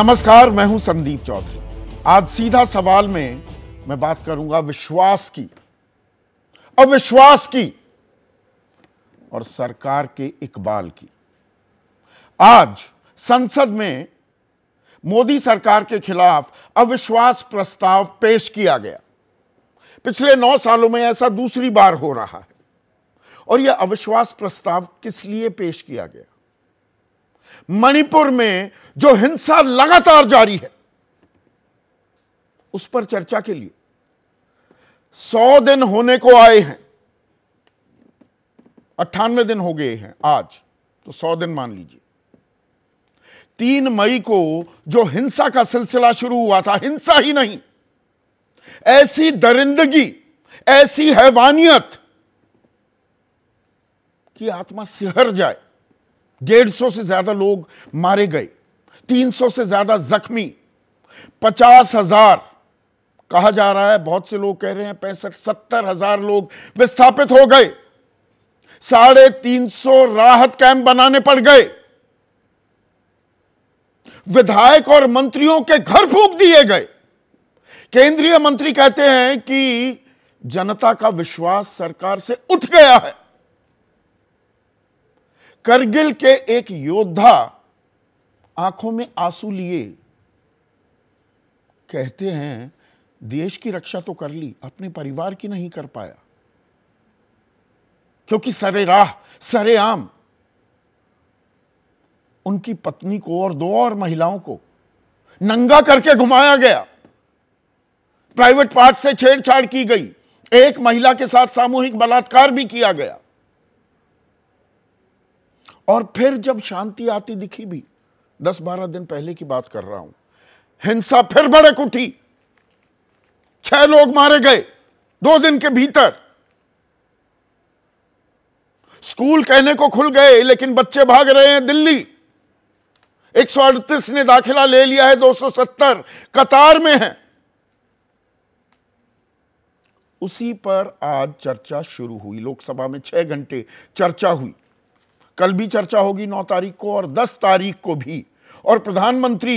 नमस्कार मैं हूं संदीप चौधरी आज सीधा सवाल में मैं बात करूंगा विश्वास की अविश्वास की और सरकार के इकबाल की आज संसद में मोदी सरकार के खिलाफ अविश्वास प्रस्ताव पेश किया गया पिछले नौ सालों में ऐसा दूसरी बार हो रहा है और यह अविश्वास प्रस्ताव किस लिए पेश किया गया मणिपुर में जो हिंसा लगातार जारी है उस पर चर्चा के लिए सौ दिन होने को आए हैं अट्ठानवे दिन हो गए हैं आज तो सौ दिन मान लीजिए तीन मई को जो हिंसा का सिलसिला शुरू हुआ था हिंसा ही नहीं ऐसी दरिंदगी ऐसी हैवानियत कि आत्मा सिहर जाए डेढ़ सौ से ज्यादा लोग मारे गए तीन सौ से ज्यादा जख्मी पचास हजार कहा जा रहा है बहुत से लोग कह रहे हैं पैंसठ सत्तर हजार लोग विस्थापित हो गए साढ़े तीन सौ राहत कैंप बनाने पड़ गए विधायक और मंत्रियों के घर फूक दिए गए केंद्रीय मंत्री कहते हैं कि जनता का विश्वास सरकार से उठ गया है करगिल के एक योद्धा आंखों में आंसू लिए कहते हैं देश की रक्षा तो कर ली अपने परिवार की नहीं कर पाया क्योंकि सरे राह सरे आम उनकी पत्नी को और दो और महिलाओं को नंगा करके घुमाया गया प्राइवेट पार्ट से छेड़छाड़ की गई एक महिला के साथ सामूहिक बलात्कार भी किया गया और फिर जब शांति आती दिखी भी दस बारह दिन पहले की बात कर रहा हूं हिंसा फिर भड़क उठी छह लोग मारे गए दो दिन के भीतर स्कूल कहने को खुल गए लेकिन बच्चे भाग रहे हैं दिल्ली एक ने दाखिला ले लिया है 270 कतार में है उसी पर आज चर्चा शुरू हुई लोकसभा में छह घंटे चर्चा हुई कल भी चर्चा होगी नौ तारीख को और दस तारीख को भी और प्रधानमंत्री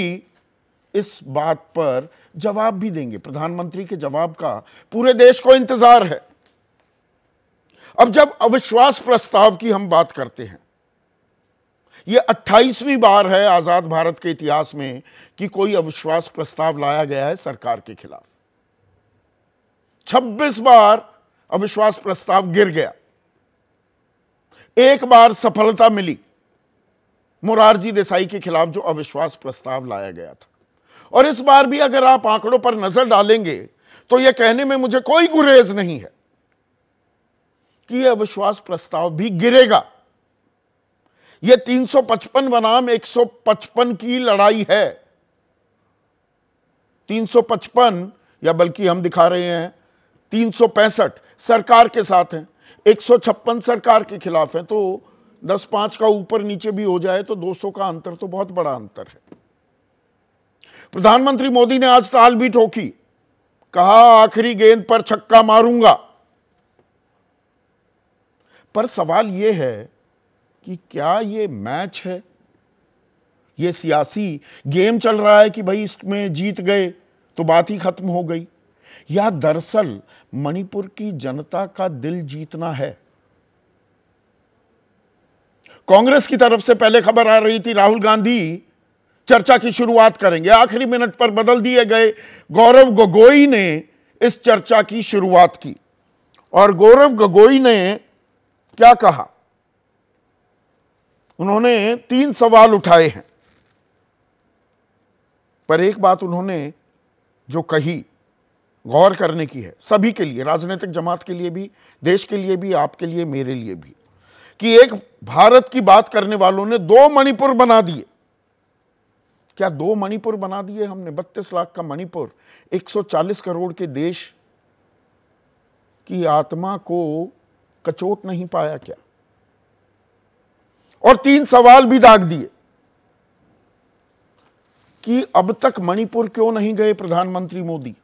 इस बात पर जवाब भी देंगे प्रधानमंत्री के जवाब का पूरे देश को इंतजार है अब जब अविश्वास प्रस्ताव की हम बात करते हैं यह 28वीं बार है आजाद भारत के इतिहास में कि कोई अविश्वास प्रस्ताव लाया गया है सरकार के खिलाफ 26 बार अविश्वास प्रस्ताव गिर गया एक बार सफलता मिली मुरारजी देसाई के खिलाफ जो अविश्वास प्रस्ताव लाया गया था और इस बार भी अगर आप आंकड़ों पर नजर डालेंगे तो यह कहने में मुझे कोई गुरेज नहीं है कि यह अविश्वास प्रस्ताव भी गिरेगा यह 355 बनाम 155 की लड़ाई है 355 या बल्कि हम दिखा रहे हैं तीन सरकार के साथ हैं एक सरकार के खिलाफ है तो दस पांच का ऊपर नीचे भी हो जाए तो 200 का अंतर तो बहुत बड़ा अंतर है प्रधानमंत्री मोदी ने आज ताल भी ठोकी कहा आखिरी गेंद पर छक्का मारूंगा पर सवाल यह है कि क्या यह मैच है यह सियासी गेम चल रहा है कि भाई इसमें जीत गए तो बात ही खत्म हो गई या दरअसल मणिपुर की जनता का दिल जीतना है कांग्रेस की तरफ से पहले खबर आ रही थी राहुल गांधी चर्चा की शुरुआत करेंगे आखिरी मिनट पर बदल दिए गए गौरव गगोई ने इस चर्चा की शुरुआत की और गौरव गगोई ने क्या कहा उन्होंने तीन सवाल उठाए हैं पर एक बात उन्होंने जो कही गौर करने की है सभी के लिए राजनीतिक जमात के लिए भी देश के लिए भी आपके लिए मेरे लिए भी कि एक भारत की बात करने वालों ने दो मणिपुर बना दिए क्या दो मणिपुर बना दिए हमने बत्तीस लाख का मणिपुर 140 करोड़ के देश की आत्मा को कचोट नहीं पाया क्या और तीन सवाल भी दाग दिए कि अब तक मणिपुर क्यों नहीं गए प्रधानमंत्री मोदी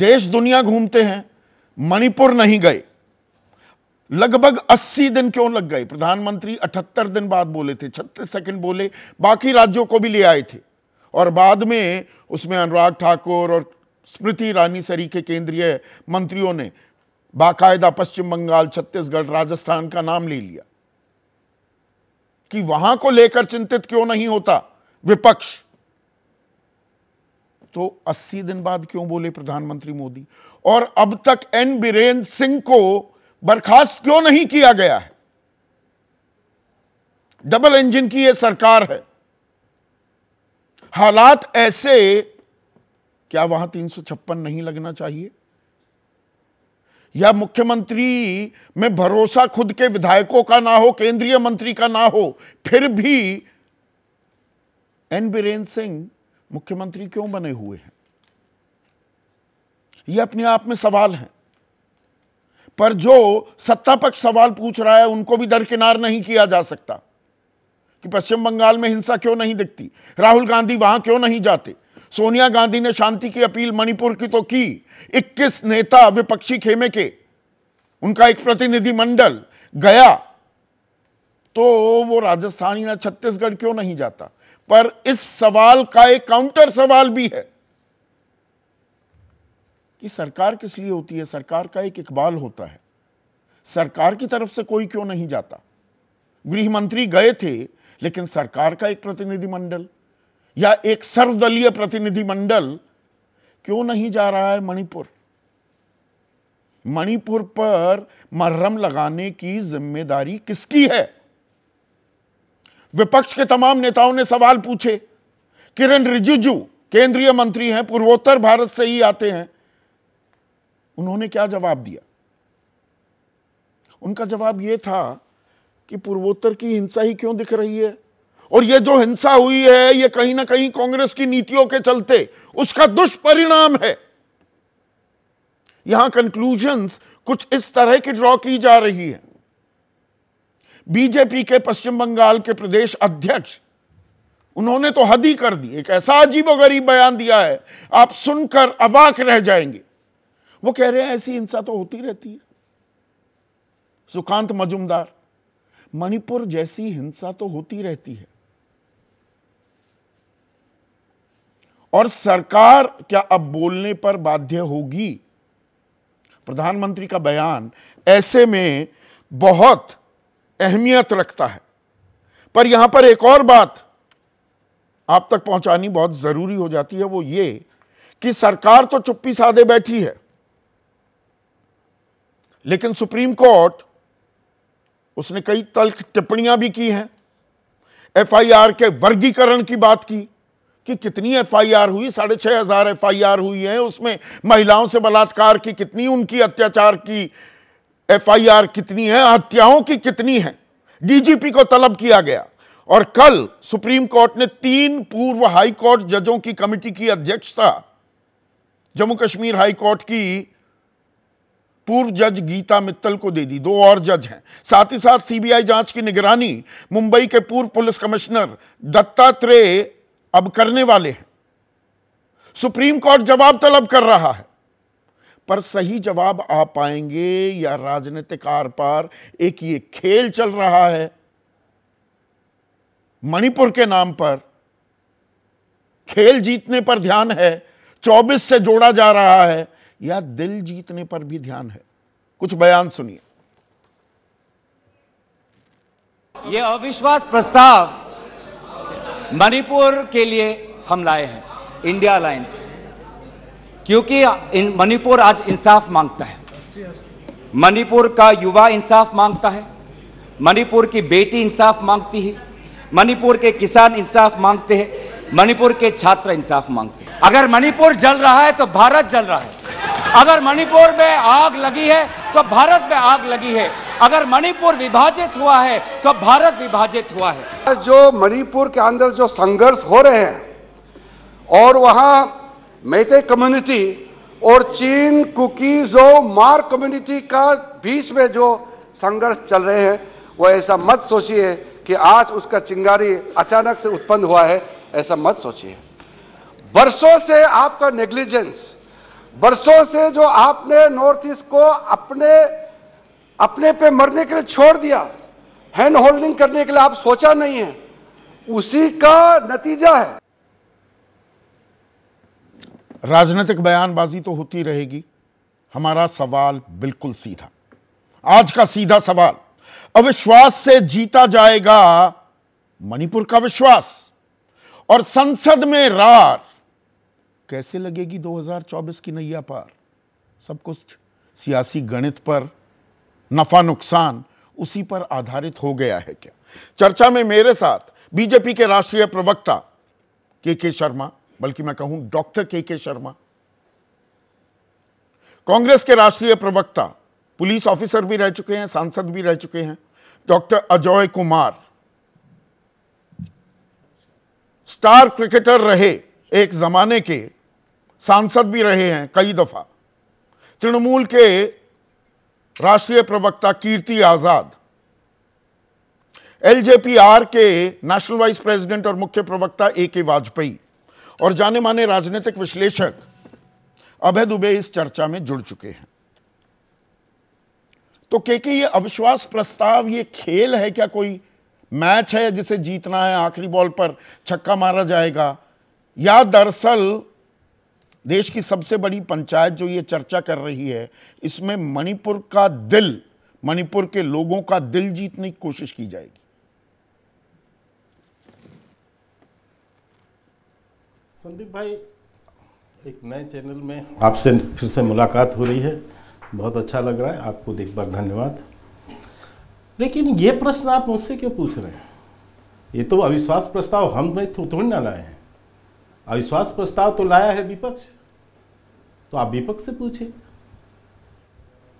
देश दुनिया घूमते हैं मणिपुर नहीं गए लगभग 80 दिन क्यों लग गए प्रधानमंत्री 78 दिन बाद बोले थे 36 सेकंड बोले बाकी राज्यों को भी ले आए थे और बाद में उसमें अनुराग ठाकुर और स्मृति ईरानी सरी के केंद्रीय मंत्रियों ने बाकायदा पश्चिम बंगाल छत्तीसगढ़ राजस्थान का नाम ले लिया कि वहां को लेकर चिंतित क्यों नहीं होता विपक्ष तो 80 दिन बाद क्यों बोले प्रधानमंत्री मोदी और अब तक एन बीरेन्द्र सिंह को बर्खास्त क्यों नहीं किया गया है डबल इंजन की यह सरकार है हालात ऐसे क्या वहां तीन नहीं लगना चाहिए या मुख्यमंत्री में भरोसा खुद के विधायकों का ना हो केंद्रीय मंत्री का ना हो फिर भी एन बीरेन्द्र सिंह मुख्यमंत्री क्यों बने हुए हैं ये अपने आप में सवाल है पर जो सत्ता पक्ष सवाल पूछ रहा है उनको भी दरकिनार नहीं किया जा सकता कि पश्चिम बंगाल में हिंसा क्यों नहीं दिखती राहुल गांधी वहां क्यों नहीं जाते सोनिया गांधी ने शांति की अपील मणिपुर की तो की 21 नेता विपक्षी खेमे के उनका एक प्रतिनिधि मंडल गया तो वो राजस्थान या छत्तीसगढ़ क्यों नहीं जाता पर इस सवाल का एक काउंटर सवाल भी है कि सरकार किस लिए होती है सरकार का एक इकबाल होता है सरकार की तरफ से कोई क्यों नहीं जाता गृह मंत्री गए थे लेकिन सरकार का एक प्रतिनिधिमंडल या एक सर्वदलीय प्रतिनिधिमंडल क्यों नहीं जा रहा है मणिपुर मणिपुर पर मर्रम लगाने की जिम्मेदारी किसकी है विपक्ष के तमाम नेताओं ने सवाल पूछे किरण रिजिजू केंद्रीय मंत्री हैं पूर्वोत्तर भारत से ही आते हैं उन्होंने क्या जवाब दिया उनका जवाब यह था कि पूर्वोत्तर की हिंसा ही क्यों दिख रही है और यह जो हिंसा हुई है यह कहीं ना कहीं कांग्रेस की नीतियों के चलते उसका दुष्परिणाम है यहां कंक्लूजन कुछ इस तरह की ड्रॉ की जा रही है बीजेपी के पश्चिम बंगाल के प्रदेश अध्यक्ष उन्होंने तो हद ही कर दी एक ऐसा अजीबोगरीब बयान दिया है आप सुनकर अवाक रह जाएंगे वो कह रहे हैं ऐसी हिंसा तो होती रहती है सुकांत मजुमदार मणिपुर जैसी हिंसा तो होती रहती है और सरकार क्या अब बोलने पर बाध्य होगी प्रधानमंत्री का बयान ऐसे में बहुत अहमियत रखता है पर यहां पर एक और बात आप तक पहुंचानी बहुत जरूरी हो जाती है वो ये कि सरकार तो चुप्पी साधे बैठी है लेकिन सुप्रीम कोर्ट उसने कई तल्ख टिप्पणियां भी की हैं एफआईआर के वर्गीकरण की बात की कि कितनी एफआईआर हुई साढ़े छह हज़ार एफ हुई है उसमें महिलाओं से बलात्कार की कितनी उनकी अत्याचार की एफआईआर कितनी है हत्याओं की कितनी है डीजीपी को तलब किया गया और कल सुप्रीम कोर्ट ने तीन पूर्व हाई कोर्ट जजों की कमेटी की अध्यक्षता जम्मू कश्मीर हाई कोर्ट की पूर्व जज गीता मित्तल को दे दी दो और जज हैं साथ ही साथ सीबीआई जांच की निगरानी मुंबई के पूर्व पुलिस कमिश्नर दत्तात्रेय अब करने वाले हैं सुप्रीम कोर्ट जवाब तलब कर रहा है पर सही जवाब आ पाएंगे या राजनीतिक आर पार एक ये खेल चल रहा है मणिपुर के नाम पर खेल जीतने पर ध्यान है 24 से जोड़ा जा रहा है या दिल जीतने पर भी ध्यान है कुछ बयान सुनिए ये अविश्वास प्रस्ताव मणिपुर के लिए हम लाए हैं इंडिया अलायंस क्योंकि इन मणिपुर आज इंसाफ मांगता है मणिपुर का युवा इंसाफ मांगता है मणिपुर की बेटी इंसाफ मांगती है मणिपुर के किसान इंसाफ मांगते हैं मणिपुर के छात्र इंसाफ मांगते हैं अगर मणिपुर जल रहा है तो भारत जल रहा है अगर मणिपुर में आग लगी है तो भारत में आग लगी है अगर मणिपुर विभाजित हुआ है तो भारत विभाजित हुआ है जो मणिपुर के अंदर जो संघर्ष हो रहे हैं और वहाँ मैते कम्युनिटी और चीन कुकीज और मार कम्युनिटी का बीच में जो संघर्ष चल रहे हैं वो ऐसा मत सोचिए कि आज उसका चिंगारी अचानक से उत्पन्न हुआ है ऐसा मत सोचिए बरसों से आपका नेग्लिजेंस बरसों से जो आपने नॉर्थ ईस्ट को अपने अपने पे मरने के लिए छोड़ दिया हैंड होल्डिंग करने के लिए आप सोचा नहीं है उसी का नतीजा है राजनीतिक बयानबाजी तो होती रहेगी हमारा सवाल बिल्कुल सीधा आज का सीधा सवाल अविश्वास से जीता जाएगा मणिपुर का विश्वास और संसद में रार कैसे लगेगी 2024 की नैया पार सब कुछ सियासी गणित पर नफा नुकसान उसी पर आधारित हो गया है क्या चर्चा में मेरे साथ बीजेपी के राष्ट्रीय प्रवक्ता के के शर्मा बल्कि मैं कहूं डॉक्टर के के शर्मा कांग्रेस के राष्ट्रीय प्रवक्ता पुलिस ऑफिसर भी रह चुके हैं सांसद भी रह चुके हैं doctor Ajay Kumar star cricketer रहे एक जमाने के सांसद भी रहे हैं कई दफा तृणमूल के राष्ट्रीय प्रवक्ता कीर्ति आजाद एलजेपीआर के नेशनल वाइस प्रेसिडेंट और मुख्य प्रवक्ता ए के वाजपेयी और जाने माने राजनीतिक विश्लेषक अभय दुबे इस चर्चा में जुड़ चुके हैं तो क्योंकि ये अविश्वास प्रस्ताव ये खेल है क्या कोई मैच है जिसे जीतना है आखिरी बॉल पर छक्का मारा जाएगा या दरअसल देश की सबसे बड़ी पंचायत जो ये चर्चा कर रही है इसमें मणिपुर का दिल मणिपुर के लोगों का दिल जीतने की कोशिश की जाएगी संदीप भाई एक नए चैनल में आपसे फिर से मुलाकात हो रही है बहुत अच्छा लग रहा है आपको देख बार धन्यवाद लेकिन ये प्रश्न आप मुझसे क्यों पूछ रहे हैं ये तो अविश्वास प्रस्ताव हम नहीं तो थोड़ी ना लाए हैं अविश्वास प्रस्ताव तो लाया है विपक्ष तो आप विपक्ष से पूछे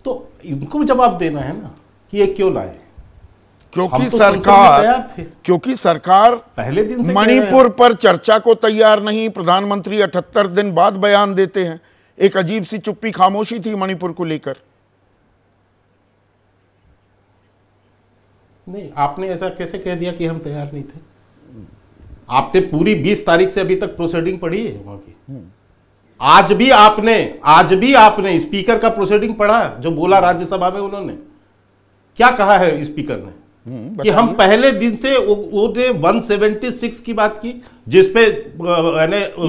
तो इनको जवाब देना है ना कि ये क्यों लाए क्योंकि तो सरकार क्योंकि सरकार पहले दिन मणिपुर पर चर्चा को तैयार नहीं प्रधानमंत्री अठहत्तर दिन बाद बयान देते हैं एक अजीब सी चुप्पी खामोशी थी मणिपुर को लेकर नहीं आपने ऐसा कैसे कह दिया कि हम तैयार नहीं थे आपने पूरी 20 तारीख से अभी तक प्रोसीडिंग पढ़ी है वहां की आज भी आपने आज भी आपने स्पीकर का प्रोसीडिंग पढ़ा जो बोला राज्यसभा में उन्होंने क्या कहा है स्पीकर ने हम्म, कि हम पहले दिन से सेवेंटी 176 की बात की जिसपे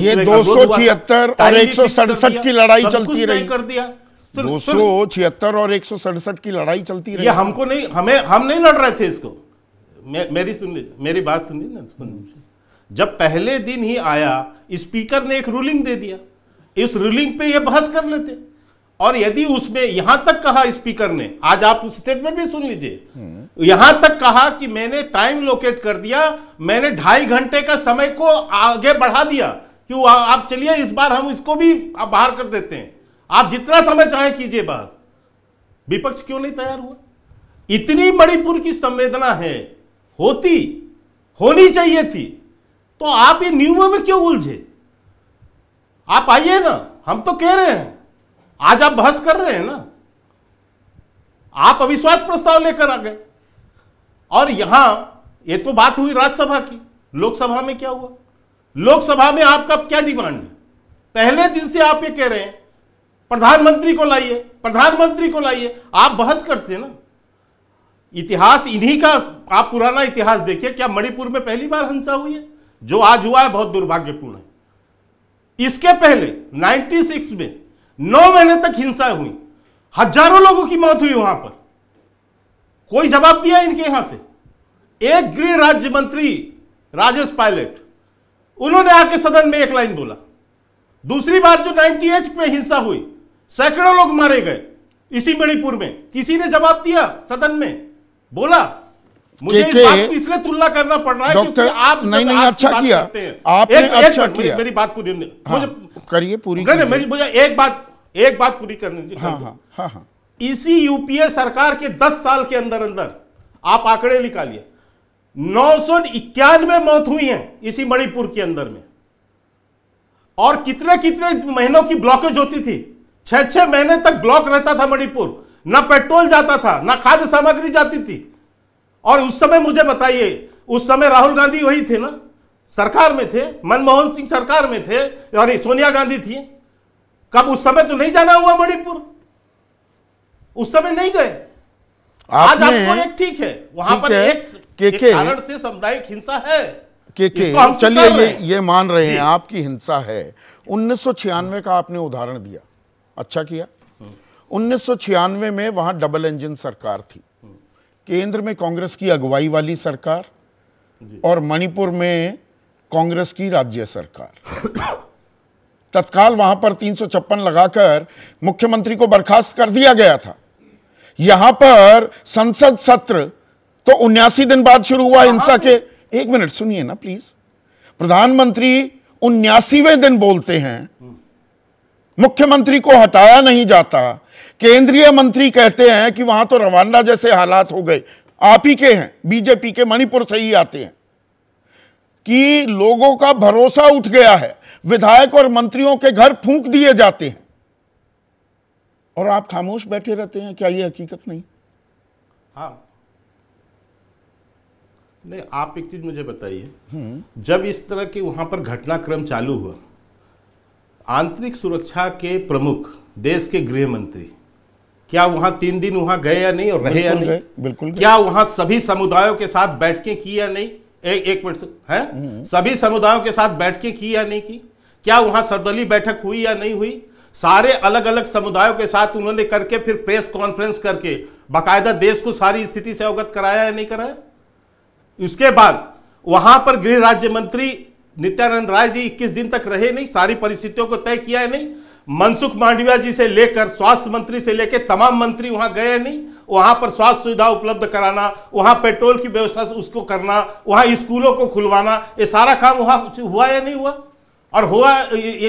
ये दो सौ छिहत्तर और एक सौ सड़सठ की लड़ाई चलती रही कर दिया दो सौ छिहत्तर और एक सौ सड़सठ की लड़ाई चलती रही ये हमको नहीं हमें हम नहीं लड़ रहे थे इसको मे, मेरी सुन ली मेरी बात सुन ली ना जब पहले दिन ही आया स्पीकर ने एक रूलिंग दे दिया इस रूलिंग पे ये बहस कर लेते और यदि उसमें यहां तक कहा स्पीकर ने आज आप स्टेटमेंट भी सुन लीजिए यहां तक कहा कि मैंने टाइम लोकेट कर दिया मैंने ढाई घंटे का समय को आगे बढ़ा दिया कि आप चलिए इस बार हम इसको भी बाहर कर देते हैं आप जितना समय चाहे कीजिए बात विपक्ष क्यों नहीं तैयार हुआ इतनी मणिपुर की संवेदना है होती होनी चाहिए थी तो आप ये नियमों में क्यों उलझे आप आइए ना हम तो कह रहे हैं आज आप बहस कर रहे हैं ना आप अविश्वास प्रस्ताव लेकर आ गए और यहां ये तो बात हुई राज्यसभा की लोकसभा में क्या हुआ लोकसभा में आपका क्या डिमांड है पहले दिन से आप ये कह रहे हैं प्रधानमंत्री को लाइए प्रधानमंत्री को लाइए आप बहस करते हैं ना इतिहास इन्हीं का आप पुराना इतिहास देखिए क्या मणिपुर में पहली बार हिंसा हुई है जो आज हुआ है बहुत दुर्भाग्यपूर्ण है इसके पहले 96 में नौ महीने तक हिंसा हुई हजारों लोगों की मौत हुई वहां पर कोई जवाब दिया इनके यहां से एक गृह राज्य मंत्री राजेश पायलट उन्होंने आके सदन में एक लाइन बोला दूसरी बार जो 98 में हिंसा हुई सैकड़ों लोग मारे गए इसी मणिपुर में किसी ने जवाब दिया सदन में बोला मुझे के, इसलिए तुलना करना पड़ रहा है डॉक्टर आप नहीं नहीं अच्छा किया आपने अच्छा किया मेरी बात पूरी हाँ, मुझे करिए पूरी नहीं नहीं मुझे एक बात एक बात पूरी करने हाँ हाँ हाँ हाँ इसी यूपीए सरकार के 10 साल के अंदर अंदर आप आंकड़े निकालिए नौ सौ इक्यानवे मौत हुई है इसी मणिपुर के अंदर में और कितने कितने महीनों की ब्लॉकेज होती थी छह छह महीने तक ब्लॉक रहता था मणिपुर ना पेट्रोल जाता था ना खाद्य सामग्री जाती थी और उस समय मुझे बताइए उस समय राहुल गांधी वही थे ना सरकार में थे मनमोहन सिंह सरकार में थे और सोनिया गांधी थी कब उस समय तो नहीं जाना हुआ मणिपुर उस समय नहीं गए आज आपको एक ठीक है वहां पर है, एक, के के, एक कारण से सामुदायिक हिंसा है के के चलिए ये ये मान रहे हैं आपकी हिंसा है उन्नीस का आपने उदाहरण दिया अच्छा किया हम्म। उन्नीस में वहां डबल इंजन सरकार थी केंद्र में कांग्रेस की अगुवाई वाली सरकार और मणिपुर में कांग्रेस की राज्य सरकार तत्काल वहां पर तीन लगाकर मुख्यमंत्री को बर्खास्त कर दिया गया था यहां पर संसद सत्र तो उन्यासी दिन बाद शुरू हुआ हिंसा के एक मिनट सुनिए ना प्लीज प्रधानमंत्री उन्यासीवें दिन बोलते हैं मुख्यमंत्री को हटाया नहीं जाता केंद्रीय मंत्री कहते हैं कि वहां तो रवांडा जैसे हालात हो गए आप ही के हैं बीजेपी के मणिपुर से ही आते हैं कि लोगों का भरोसा उठ गया है विधायक और मंत्रियों के घर फूंक दिए जाते हैं और आप खामोश बैठे रहते हैं क्या ये हकीकत नहीं हाँ नहीं आप एक चीज मुझे बताइए हम्म। जब इस तरह के वहां पर घटनाक्रम चालू हुआ आंतरिक सुरक्षा के प्रमुख देश के गृह मंत्री क्या वहां तीन दिन वहां गए या नहीं और रहे या नहीं बिल्कुल क्या वहां सभी समुदायों के साथ बैठकें की या नहीं ए, एक मिनट है हम्म। सभी समुदायों के साथ बैठकें की या नहीं की क्या वहां सरदली बैठक हुई या नहीं हुई सारे अलग अलग समुदायों के साथ उन्होंने करके फिर प्रेस कॉन्फ्रेंस करके बाकायदा देश को सारी स्थिति से अवगत कराया या नहीं कराया उसके बाद वहां पर गृह राज्य मंत्री नित्यानंद राय जी इक्कीस दिन तक रहे नहीं सारी परिस्थितियों को तय किया या नहीं मनसुख मांडविया जी से लेकर स्वास्थ्य मंत्री से लेकर तमाम मंत्री वहां गए नहीं वहां पर स्वास्थ्य सुविधा उपलब्ध कराना वहां पेट्रोल की व्यवस्था उसको करना वहां स्कूलों को खुलवाना ये सारा काम वहां हुआ या नहीं हुआ और हुआ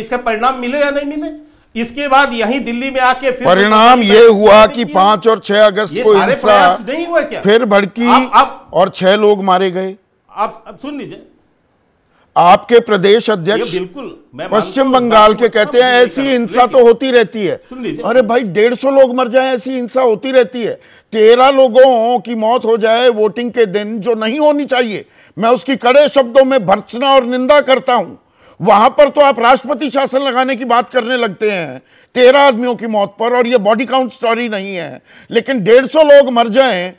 इसका परिणाम मिले या नहीं मिले इसके बाद यही दिल्ली में आके फिर परिणाम ये हुआ कि पांच और छह अगस्त को हिंसा नहीं हुआ क्या फिर भड़की और छह लोग मारे गए आप सुन लीजिए आपके प्रदेश अध्यक्ष बिल्कुल पश्चिम बंगाल के कहते हैं ऐसी हिंसा तो होती रहती है अरे भाई डेढ़ सौ लोग मर जाए ऐसी हिंसा होती रहती है तेरह लोगों की मौत हो जाए वोटिंग के दिन जो नहीं होनी चाहिए मैं उसकी कड़े शब्दों में भर्सना और निंदा करता हूं वहां पर तो आप राष्ट्रपति शासन लगाने की बात करने लगते हैं तेरह आदमियों की मौत पर और ये बॉडी काउंट स्टोरी नहीं है लेकिन डेढ़ सौ लोग मर जाएं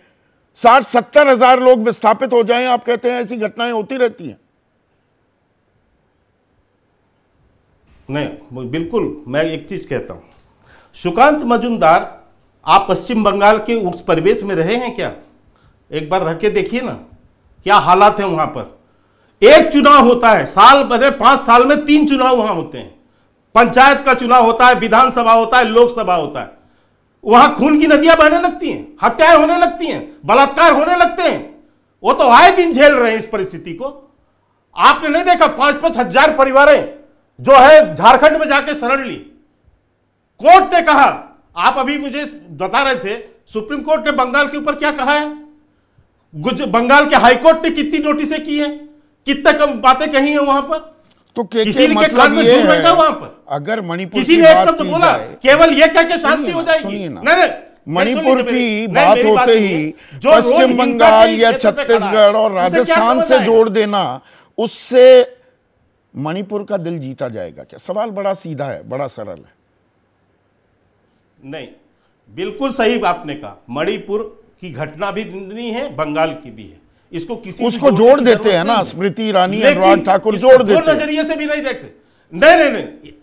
साठ सत्तर हजार लोग विस्थापित हो जाएं आप कहते हैं ऐसी घटनाएं होती रहती हैं नहीं बिल्कुल मैं एक चीज़ कहता हूं सुकांत मजुमदार आप पश्चिम बंगाल के उस परिवेश में रहे हैं क्या एक बार रह के देखिए ना क्या हालात है वहां पर एक चुनाव होता है साल भरे पांच साल में तीन चुनाव वहां होते हैं पंचायत का चुनाव होता है विधानसभा होता है लोकसभा होता है वहां खून की नदियां बहने लगती हैं हत्याएं होने लगती हैं बलात्कार होने लगते हैं वो तो आए दिन झेल रहे हैं इस परिस्थिति को आपने नहीं देखा पांच पांच हजार परिवारें जो है झारखंड में जाके शरण ली कोर्ट ने कहा आप अभी मुझे बता रहे थे सुप्रीम कोर्ट ने बंगाल के ऊपर क्या कहा है बंगाल के हाईकोर्ट ने कितनी नोटिसें की है कितने कम बातें कही है वहां पर तो के के मतलब ये है वहां पर अगर मणिपुर किसी ने एक शब्द बोला केवल ये क्या के शांति हो जाएगी नहीं मणिपुर की बात होते ही पश्चिम बंगाल या छत्तीसगढ़ और राजस्थान से जोड़ देना उससे मणिपुर का दिल जीता जाएगा क्या सवाल बड़ा सीधा है बड़ा सरल है नहीं बिल्कुल सही आपने कहा मणिपुर की घटना भी निंदनीय है बंगाल की भी है इसको किसी उसको जोड़ देते हैं ना स्मृति ईरानी अनुराग ठाकुर जोड़ देते नजरिए से भी नहीं देखते नहीं नहीं नहीं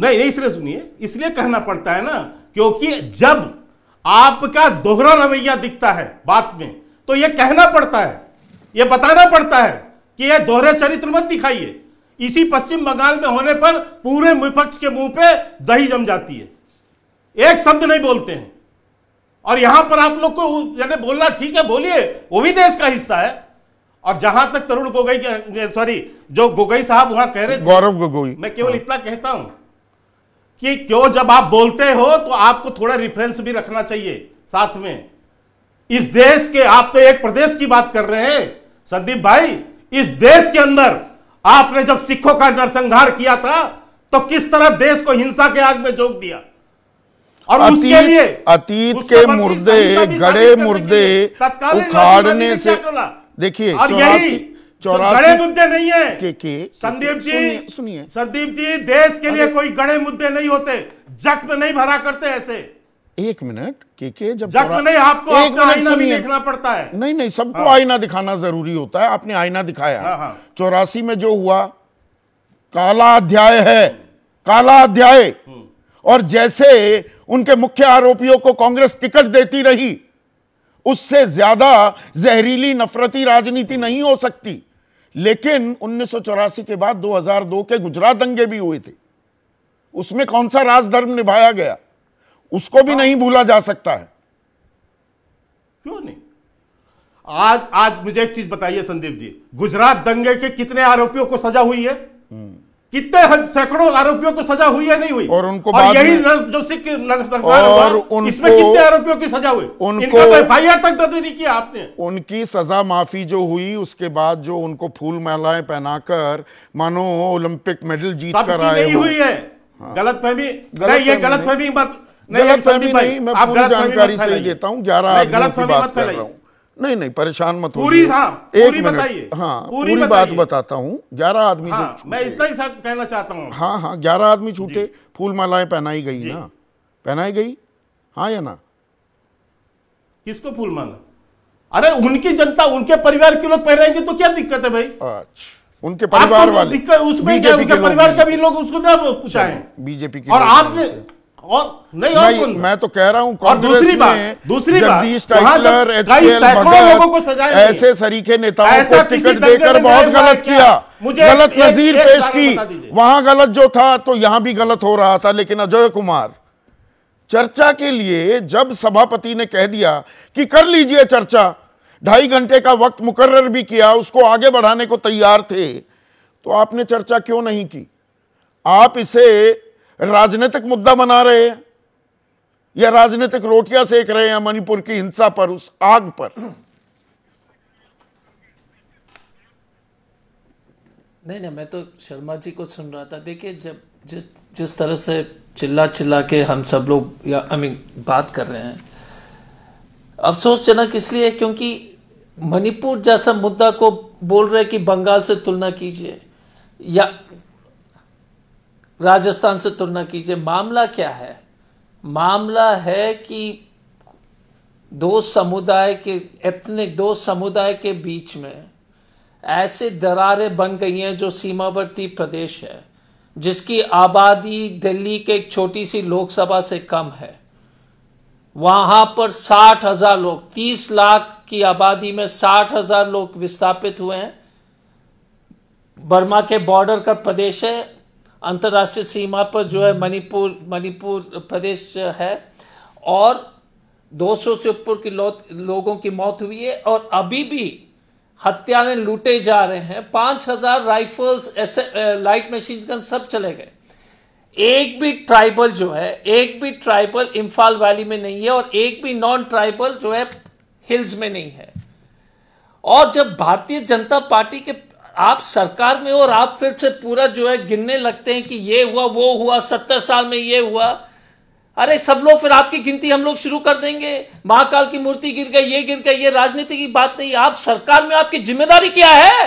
नहीं नहीं इसलिए सुनिए इसलिए कहना पड़ता है ना क्योंकि जब आपका दोहरा रवैया दिखता है बात में तो यह कहना पड़ता है यह बताना पड़ता है कि यह दोहरे चरित्र मत दिखाइए इसी पश्चिम बंगाल में होने पर पूरे विपक्ष के मुंह पे दही जम जाती है एक शब्द नहीं बोलते हैं और यहां पर आप लोग को यानी बोलना ठीक है बोलिए वो भी देश का हिस्सा है और जहां तक तरुण गोगोई सॉरी जो गोगोई साहब वहां कह रहे गौरव गोगोई मैं केवल हाँ। इतना कहता हूं कि क्यों जब आप बोलते हो तो आपको थोड़ा रिफरेंस भी रखना चाहिए साथ में इस देश के आप तो एक प्रदेश की बात कर रहे हैं संदीप भाई इस देश के अंदर आपने जब सिखों का नरसंहार किया था तो किस तरह देश को हिंसा के आग में झोंक दिया और उसके लिए अतीत के मतलब मुर्दे गड़े मुर्दे उखाड़ने से देखिए गड़े मुद्दे नहीं है के, के, संदीप जी सुनिए संदीप जी देश के लिए कोई गड़े मुद्दे नहीं होते जख्म नहीं भरा करते ऐसे एक मिनट के के जब नहीं आपको एक आईना भी देखना पड़ता है नहीं नहीं सबको हाँ। आईना दिखाना जरूरी होता है आपने आईना दिखाया हाँ, हाँ। चौरासी में जो हुआ काला अध्याय है काला अध्याय हम्म। और जैसे उनके मुख्य आरोपियों को कांग्रेस टिकट देती रही उससे ज्यादा जहरीली नफरती राजनीति नहीं हो सकती लेकिन उन्नीस के बाद 2002 के गुजरात दंगे भी हुए थे उसमें कौन सा राजधर्म निभाया गया उसको भी हाँ। नहीं भूला जा सकता है क्यों नहीं आज आज मुझे एक चीज बताइए संदीप जी गुजरात दंगे के कितने आरोपियों को सजा हुई है हम्म। कितने सैकड़ों आरोपियों को सजा हुई है नहीं हुई और उनको और यही जो सिख और उनको, इसमें कितने आरोपियों की सजा हुई उनको तो एफआईआर तक दर्ज नहीं किया आपने उनकी सजा माफी जो हुई उसके बाद जो उनको फूल मालाएं पहनाकर मानो ओलंपिक मेडल जीत कर आए हुई है हाँ। गलत फहमी ये गलत फहमी बात नहीं नहीं मैं पूरी जानकारी से देता हूँ ग्यारह आदमियों की बात कर रहा हूँ नहीं नहीं परेशान मत पूरी हाँ, एक मिनट हाँ पूरी, पूरी बात बताता हूँ ग्यारह आदमी हाँ, मैं इतना ही कहना चाहता हूँ हाँ हाँ ग्यारह आदमी छूटे फूल मालाएं पहनाई गई ना पहनाई गई हाँ या ना किसको फूल माला अरे उनकी जनता उनके परिवार के लोग पहनाएंगे तो क्या दिक्कत है भाई अच्छा उनके परिवार तो वाले उसमें क्या उनके परिवार का भी लोग उसको ना पूछा है बीजेपी की और आपने और नहीं और मैं, तो कह रहा हूँ कांग्रेस ने दूसरी जगदीश टाइटलर एच ऐसे सरीके नेताओं को टिकट देकर बहुत गलत किया गलत नजीर पेश की वहां गलत जो था तो यहां भी गलत हो रहा था लेकिन अजय कुमार चर्चा के लिए जब सभापति ने कह दिया कि कर लीजिए चर्चा ढाई घंटे का वक्त मुकर्र भी किया उसको आगे बढ़ाने को तैयार थे तो आपने चर्चा क्यों नहीं की आप इसे राजनीतिक मुद्दा बना रहे हैं या राजनीतिक रोटियां सेक रहे हैं मणिपुर की हिंसा पर उस आग पर नहीं नहीं मैं तो शर्मा जी को सुन रहा था देखिए जब जिस जिस तरह से चिल्ला चिल्ला के हम सब लोग या आई मीन बात कर रहे हैं अफसोसजनक इसलिए क्योंकि मणिपुर जैसा मुद्दा को बोल रहे कि बंगाल से तुलना कीजिए या राजस्थान से तुलना कीजिए मामला क्या है मामला है कि दो समुदाय के एथनिक दो समुदाय के बीच में ऐसे दरारें बन गई हैं जो सीमावर्ती प्रदेश है जिसकी आबादी दिल्ली के एक छोटी सी लोकसभा से कम है वहां पर साठ हजार लोग तीस लाख की आबादी में साठ हजार लोग विस्थापित हुए हैं बर्मा के बॉर्डर का प्रदेश है अंतर्राष्ट्रीय सीमा पर जो है हम्म। मणिपुर मणिपुर प्रदेश है और 200 से ऊपर की लोगों की मौत हुई है और अभी भी हत्यारे लूटे जा रहे हैं पांच हजार राइफल्स ऐसे लाइट मशीन गन सब चले गए एक भी ट्राइबल जो है एक भी ट्राइबल इम्फाल वैली में नहीं है और एक भी नॉन ट्राइबल जो है हिल्स में नहीं है और जब भारतीय जनता पार्टी के आप सरकार में हो और आप फिर से पूरा जो है गिनने लगते हैं कि ये हुआ वो हुआ सत्तर साल में ये हुआ अरे सब लोग फिर आपकी गिनती हम लोग शुरू कर देंगे महाकाल की मूर्ति गिर गई ये गिर गई ये राजनीति की बात नहीं आप सरकार में आपकी जिम्मेदारी क्या है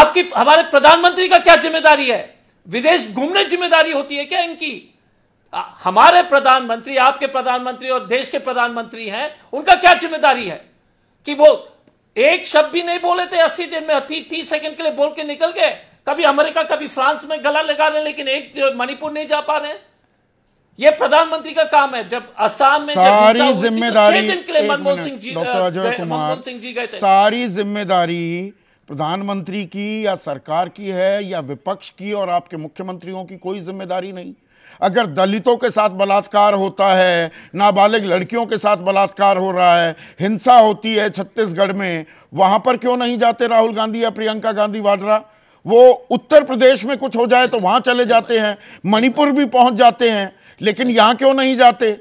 आपकी हमारे प्रधानमंत्री का क्या जिम्मेदारी है विदेश घूमने जिम्मेदारी होती है क्या इनकी हमारे प्रधानमंत्री आपके प्रधानमंत्री और देश के प्रधानमंत्री हैं उनका क्या जिम्मेदारी है कि वो एक शब्द भी नहीं बोले थे अस्सी दिन में तीस सेकंड के लिए बोल के निकल गए कभी अमेरिका कभी फ्रांस में गला लगा रहे लेकिन एक मणिपुर नहीं जा पा रहे ये प्रधानमंत्री का काम है जब असम में सारी जिम्मेदारी मनमोहन सिंह जी डॉक्टर अजय कुमार सिंह जी गए सारी जिम्मेदारी प्रधानमंत्री की या सरकार की है या विपक्ष की और आपके मुख्यमंत्रियों की कोई जिम्मेदारी नहीं अगर दलितों के साथ बलात्कार होता है नाबालिग लड़कियों के साथ बलात्कार हो रहा है हिंसा होती है छत्तीसगढ़ में वहां पर क्यों नहीं जाते राहुल गांधी या प्रियंका गांधी वाड्रा वो उत्तर प्रदेश में कुछ हो जाए तो वहां चले जाते हैं मणिपुर भी पहुंच जाते हैं लेकिन यहाँ क्यों नहीं जाते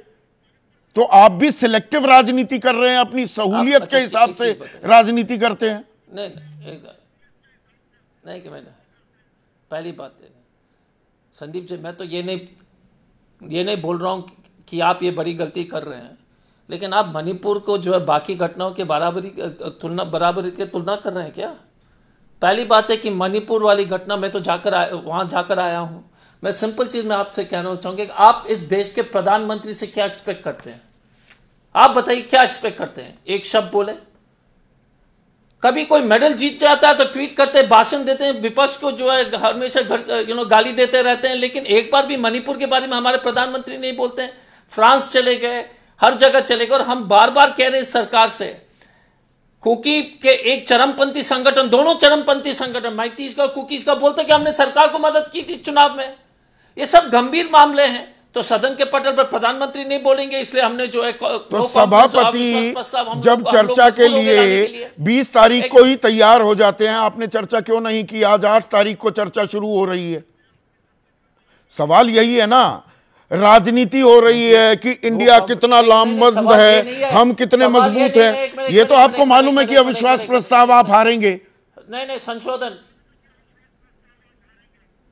तो आप भी सिलेक्टिव राजनीति कर रहे हैं अपनी सहूलियत अच्छा, के हिसाब से राजनीति करते हैं नहीं नहीं, नहीं कि मैंने पहली बात संदीप जी मैं तो ये नहीं ये नहीं बोल रहा हूँ कि आप ये बड़ी गलती कर रहे हैं लेकिन आप मणिपुर को जो है बाकी घटनाओं के बराबरी तुलना बराबरी के तुलना कर रहे हैं क्या पहली बात है कि मणिपुर वाली घटना मैं तो जाकर आया वहाँ जाकर आया हूँ मैं सिंपल चीज़ मैं आपसे कहना चाहूंगी कि आप इस देश के प्रधानमंत्री से क्या एक्सपेक्ट करते हैं आप बताइए क्या एक्सपेक्ट करते हैं एक शब्द बोले कभी कोई मेडल जीत जाता है तो ट्वीट करते हैं भाषण देते हैं विपक्ष को जो है हमेशा घर यू नो गाली देते रहते हैं लेकिन एक बार भी मणिपुर के बारे में हमारे प्रधानमंत्री नहीं बोलते हैं फ्रांस चले गए हर जगह चले गए और हम बार बार कह रहे हैं सरकार से कुकी के एक चरमपंथी संगठन दोनों चरमपंथी संगठन मैतीज का कुकीज का बोलते कि हमने सरकार को मदद की थी चुनाव में ये सब गंभीर मामले हैं तो सदन के पटल पर प्रधानमंत्री नहीं बोलेंगे इसलिए हमने जो है तो सभापति जब चर्चा के लिए 20 तारीख को ही तैयार हो जाते हैं आपने चर्चा क्यों नहीं की आज 8 तारीख को चर्चा शुरू हो रही है सवाल यही है ना राजनीति हो रही है कि इंडिया कितना लामबंद है हम कितने मजबूत हैं ये तो आपको मालूम है कि अविश्वास प्रस्ताव आप हारेंगे नहीं नहीं संशोधन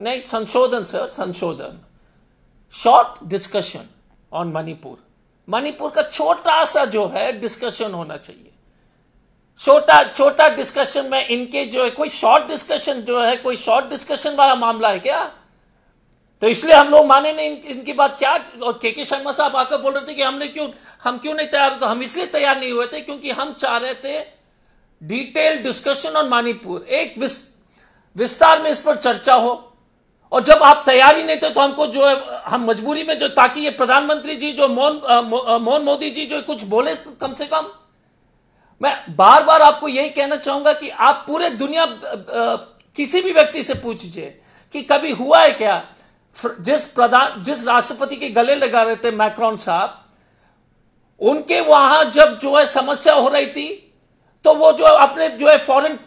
नहीं संशोधन सर संशोधन short discussion on Manipur Manipur का छोटा सा जो है डिस्कशन होना चाहिए छोटा छोटा डिस्कशन में इनके जो है कोई शॉर्ट डिस्कशन जो है कोई शॉर्ट डिस्कशन वाला मामला है क्या तो इसलिए हम लोग माने नहीं इन, इनकी बात क्या और के के शर्मा साहब आकर बोल रहे थे कि हमने क्यों हम क्यों नहीं तैयार तो हम इसलिए तैयार नहीं हुए थे क्योंकि हम चाह रहे थे डिटेल डिस्कशन ऑन मणिपुर एक विस्तार में इस पर चर्चा हो और जब आप तैयार ही नहीं थे तो हमको जो है हम मजबूरी में जो ताकि ये प्रधानमंत्री जी जो मोहन मोहन मोदी जी जो कुछ बोले कम से कम मैं बार बार आपको यही कहना चाहूंगा कि आप पूरे दुनिया किसी भी व्यक्ति से पूछिए कि कभी हुआ है क्या जिस प्रधान जिस राष्ट्रपति के गले लगा रहे थे मैक्रॉन साहब उनके वहां जब जो है समस्या हो रही थी तो वो जो अपने जो है फॉरेन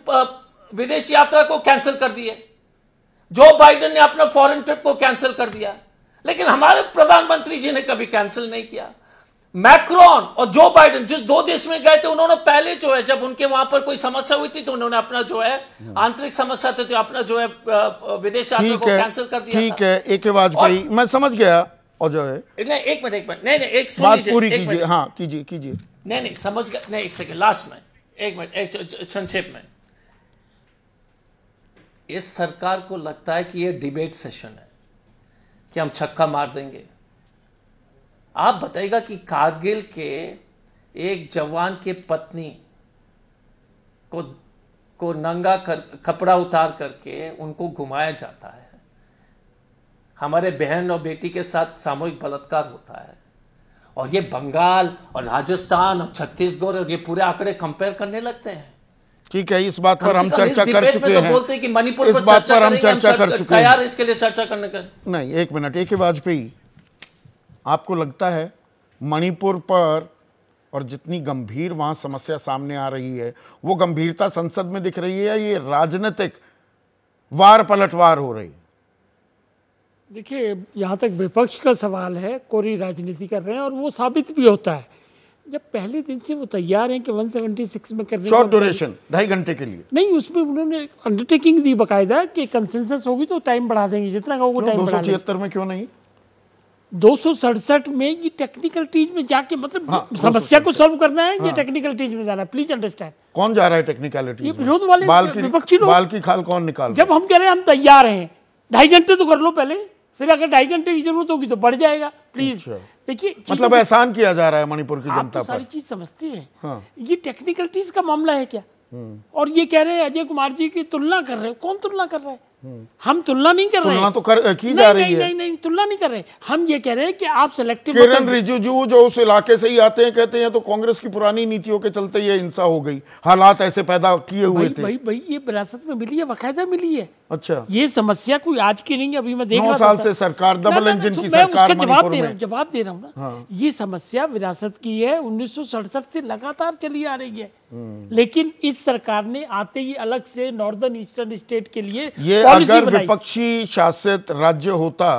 विदेश यात्रा को कैंसिल कर दिए जो बाइडन ने अपना फॉरेन ट्रिप को कैंसिल कर दिया लेकिन हमारे प्रधानमंत्री जी ने कभी कैंसिल नहीं किया मैक्रॉन और जो बाइडन जिस दो देश में गए थे उन्होंने पहले जो है जब उनके वहां पर कोई समस्या हुई थी तो उन्होंने अपना जो है आंतरिक समस्या थी तो अपना जो है विदेश यात्रा को कैंसिल कर दिया ठीक है एक आवाज भाई मैं समझ गया और जो है नहीं एक मिनट एक मिनट नहीं नहीं एक बात पूरी कीजिए हाँ कीजिए कीजिए नहीं नहीं समझ गया नहीं एक सेकेंड लास्ट में एक मिनट संक्षेप में इस सरकार को लगता है कि ये डिबेट सेशन है कि हम छक्का मार देंगे आप बताइएगा कि कारगिल के एक जवान के पत्नी को को नंगा कर कपड़ा उतार करके उनको घुमाया जाता है हमारे बहन और बेटी के साथ सामूहिक बलात्कार होता है और ये बंगाल और राजस्थान और छत्तीसगढ़ और ये पूरे आंकड़े कंपेयर करने लगते हैं ठीक है इस बात पर हम चर्चा कर चुके तो हैं बोलते हैं कि मणिपुर इस बात पर हम चर्चा कर चुके हैं यार इसके लिए चर्चा करने का नहीं एक मिनट एक ही वाजपेयी आपको लगता है मणिपुर पर और जितनी गंभीर वहां समस्या सामने आ रही है वो गंभीरता संसद में दिख रही है ये राजनीतिक वार पलटवार हो रही देखिए यहाँ तक विपक्ष का सवाल है कोरी राजनीति कर रहे हैं और वो साबित भी होता है जब पहले दिन से वो तैयार हैं कि 176 में करने शॉर्ट ड्यूरेशन ढाई घंटे के लिए नहीं उसमें उन्होंने अंडरटेकिंग दी बकायदा कि कंसेंसस होगी तो टाइम बढ़ा देंगे जितना का वो टाइम बढ़ा छिहत्तर में क्यों नहीं दो में ये टेक्निकल टीज में जाके मतलब हाँ, समस्या को सॉल्व करना है हाँ, ये टेक्निकल टीज में जाना है प्लीज अंडरस्टैंड कौन जा रहा है टेक्निकलिटी ये विरोध वाले विपक्षी लोग बाल की खाल कौन निकाल जब हम कह रहे हैं हम तैयार हैं ढाई घंटे तो कर लो पहले फिर अगर ढाई घंटे की जरूरत होगी तो बढ़ जाएगा प्लीज देखिए मतलब एहसान किया जा रहा है मणिपुर की तो जनता तो सारी चीज समझती है हाँ। ये टेक्निकलिटीज का मामला है क्या हम्म। और ये कह रहे हैं अजय कुमार जी की तुलना कर रहे हैं कौन तुलना कर रहा है हम्म। हम तुलना नहीं कर तुलना रहे हैं तो कर, की जा रही नहीं, है नहीं, नहीं तुलना नहीं कर रहे हम ये कह रहे हैं कि आप सिलेक्टिव किरण रिजिजू जो उस इलाके से ही आते हैं कहते हैं तो कांग्रेस की पुरानी नीतियों के चलते ये हिंसा हो गई हालात ऐसे पैदा किए हुए थे भाई भाई ये विरासत में मिली है बाकायदा मिली है अच्छा ये समस्या कोई आज की नहीं है अभी मैं देख रहा साल से सरकार डबल इंजन की सरकार जवाब दे रहा हूँ जवाब दे रहा हूँ ना हाँ। ये समस्या विरासत की है उन्नीस से लगातार चली आ रही है हम्म। लेकिन इस सरकार ने आते ही अलग से नॉर्दर्न ईस्टर्न स्टेट के लिए ये अगर विपक्षी शासित राज्य होता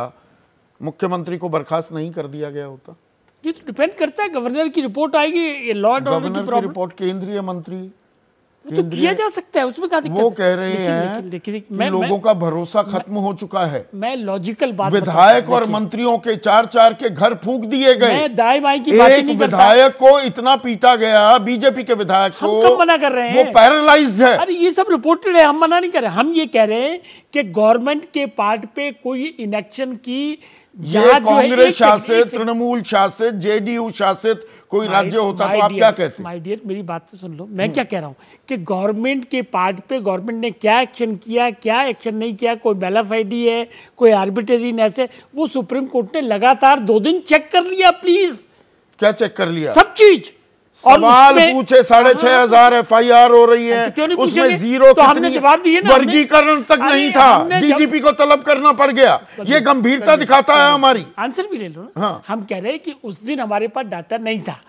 मुख्यमंत्री को बर्खास्त नहीं कर दिया गया होता ये तो डिपेंड करता है गवर्नर की रिपोर्ट आएगी लॉ एंड ऑर्डर की रिपोर्ट केंद्रीय मंत्री तो किया जा सकता है उसमें क्या वो कह रहे लेकिन, हैं लेकिन, लेकिन, लेकिन, मैं, लोगों मैं, का भरोसा खत्म हो चुका है मैं लॉजिकल बात विधायक और मंत्रियों के चार चार के घर फूक दिए गए मैं बाएं की एक विधायक को इतना पीटा गया बीजेपी के विधायक को कब मना कर रहे हैं वो पैरालाइज है अरे ये सब रिपोर्टेड है हम मना नहीं कर रहे हम ये कह रहे हैं कि गवर्नमेंट के पार्ट पे कोई इनेक्शन की ये कांग्रेस शासित तृणमूल शासित जेडीयू शासित कोई राज्य होता तो आप क्या कहते माय डियर मेरी बात तो सुन लो मैं हम्म। क्या कह रहा हूँ कि गवर्नमेंट के पार्ट पे गवर्नमेंट ने क्या एक्शन किया क्या एक्शन नहीं किया कोई बेलफ आईडी है कोई आर्बिटरीनेस है वो सुप्रीम कोर्ट ने लगातार दो दिन चेक कर लिया प्लीज क्या चेक कर लिया सब चीज़ सवाल पूछे साढ़े छह हाँ, हाँ। हजार एफ आई आर हो रही है तो उसमें जीरो तो हमने जवाब दिए ना वर्गीकरण तक नहीं था डीजीपी को तलब करना पड़ गया ये गंभीरता दिखाता है हमारी आंसर भी ले लो हाँ। हम कह रहे हैं कि उस दिन हमारे पास डाटा नहीं था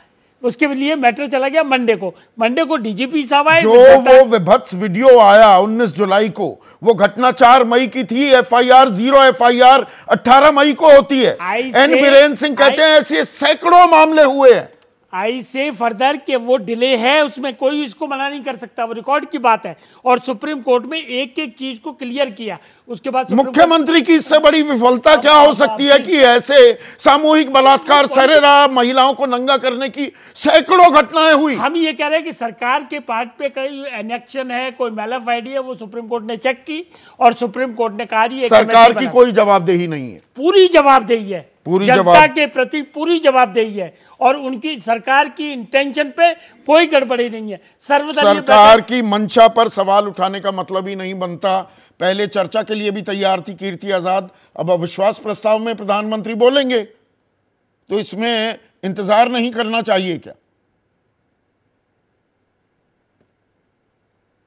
उसके लिए मैटर चला गया मंडे को मंडे को डीजीपी साहब आए जो वो विभत्स वीडियो आया 19 जुलाई को वो घटना 4 मई की थी एफआईआर जीरो एफआईआर 18 मई को होती है एन बीरेन सिंह कहते हैं ऐसे सैकड़ों मामले हुए हैं आई से फर्दर के वो डिले है उसमें कोई इसको मना नहीं कर सकता वो रिकॉर्ड की बात है और सुप्रीम कोर्ट में एक एक चीज को क्लियर किया उसके बाद मुख्यमंत्री की इससे बड़ी विफलता क्या हो सकती है कि ऐसे सामूहिक बलात्कार सरेरा महिलाओं को नंगा करने की सैकड़ों घटनाएं हुई हम ये कह रहे हैं कि सरकार के पार्ट पे कई एनेक्शन है कोई मेलफ आईडी है वो सुप्रीम कोर्ट ने चेक की और सुप्रीम कोर्ट ने कहा सरकार की कोई जवाबदेही नहीं है पूरी जवाबदेही है पूरी जनता के प्रति पूरी जवाबदेही है और उनकी सरकार की इंटेंशन पे कोई गड़बड़ी नहीं है सर्वदलीय सरकार की मंशा पर सवाल उठाने का मतलब ही नहीं बनता पहले चर्चा के लिए भी तैयार थी कीर्ति आजाद अब अविश्वास प्रस्ताव में प्रधानमंत्री बोलेंगे तो इसमें इंतजार नहीं करना चाहिए क्या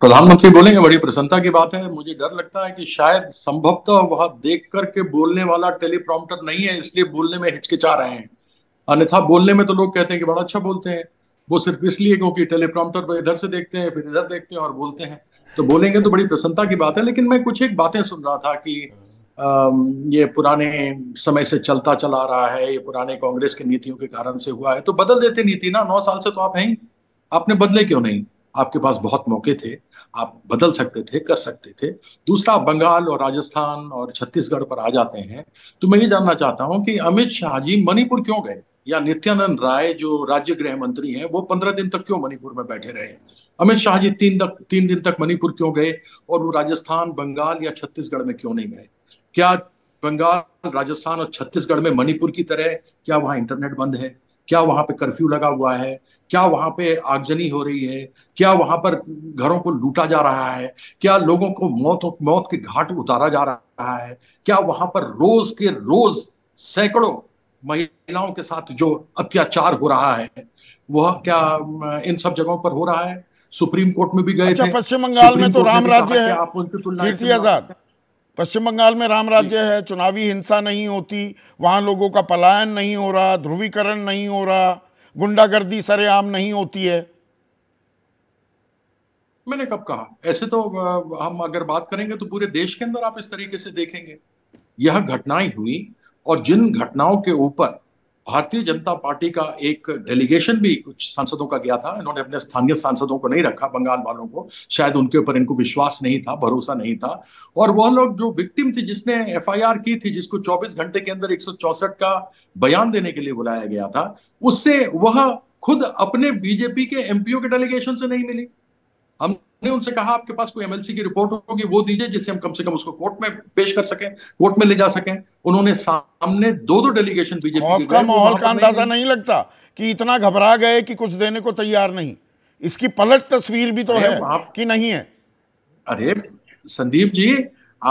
प्रधानमंत्री बोलेंगे बड़ी प्रसन्नता की बात है मुझे डर लगता है कि शायद संभवतः वह देख करके बोलने वाला टेलीप्रॉम्प्टर नहीं है इसलिए बोलने में हिचकिचा रहे हैं अन्यथा बोलने में तो लोग कहते हैं कि बड़ा अच्छा बोलते हैं वो सिर्फ इसलिए क्योंकि टेलीप्रॉम्प्टर पर इधर से देखते हैं फिर इधर देखते हैं और बोलते हैं तो बोलेंगे तो बड़ी प्रसन्नता की बात है लेकिन मैं कुछ एक बातें सुन रहा था कि ये पुराने समय से चलता चला रहा है ये पुराने कांग्रेस की नीतियों के कारण से हुआ है तो बदल देते नीति ना नौ साल से तो आप हैं आपने बदले क्यों नहीं आपके पास बहुत मौके थे आप बदल सकते थे कर सकते थे दूसरा बंगाल और राजस्थान और छत्तीसगढ़ पर आ जाते हैं तो मैं ये जानना चाहता हूँ कि अमित शाह जी मणिपुर क्यों गए या नित्यानंद राय जो राज्य गृह मंत्री हैं वो पंद्रह दिन तक क्यों मणिपुर में बैठे रहे अमित शाह जी तीन तक तीन दिन तक मणिपुर क्यों गए और वो राजस्थान बंगाल या छत्तीसगढ़ में क्यों नहीं गए क्या बंगाल राजस्थान और छत्तीसगढ़ में मणिपुर की तरह क्या वहाँ इंटरनेट बंद है क्या वहाँ पे कर्फ्यू लगा हुआ है क्या वहां पे आगजनी हो रही है क्या वहां पर घरों को लूटा जा रहा है क्या लोगों को मौत मौत के घाट उतारा जा रहा है क्या वहां पर रोज के रोज सैकड़ों महिलाओं के साथ जो अत्याचार हो रहा है वह क्या इन सब जगहों पर हो रहा है सुप्रीम कोर्ट में भी गए अच्छा, पश्चिम बंगाल में तो राम राज्य है आप उनकी तुलना पश्चिम बंगाल में राम राज्य है चुनावी हिंसा नहीं होती वहां लोगों का पलायन नहीं हो रहा ध्रुवीकरण नहीं हो रहा गुंडागर्दी सरेआम नहीं होती है मैंने कब कहा ऐसे तो हम अगर बात करेंगे तो पूरे देश के अंदर आप इस तरीके से देखेंगे यह घटनाएं हुई और जिन घटनाओं के ऊपर भारतीय जनता पार्टी का एक डेलीगेशन भी कुछ सांसदों का गया था इन्होंने अपने स्थानीय सांसदों को नहीं रखा बंगाल वालों को शायद उनके ऊपर इनको विश्वास नहीं था भरोसा नहीं था और वह लोग जो विक्टिम थी जिसने एफ की थी जिसको 24 घंटे के अंदर एक का बयान देने के लिए बुलाया गया था उससे वह खुद अपने बीजेपी के एमपीओ के डेलीगेशन से नहीं मिली हम हमने उनसे कहा आपके पास कोई एमएलसी की रिपोर्ट होगी वो दीजिए जिससे हम कम से कम उसको कोर्ट में पेश कर सकें कोर्ट में ले जा सकें उन्होंने सामने दो दो डेलीगेशन बीजेपी का माहौल का अंदाजा नहीं लगता कि इतना घबरा गए कि कुछ देने को तैयार नहीं इसकी पलट तस्वीर भी तो है आप, कि नहीं है अरे संदीप जी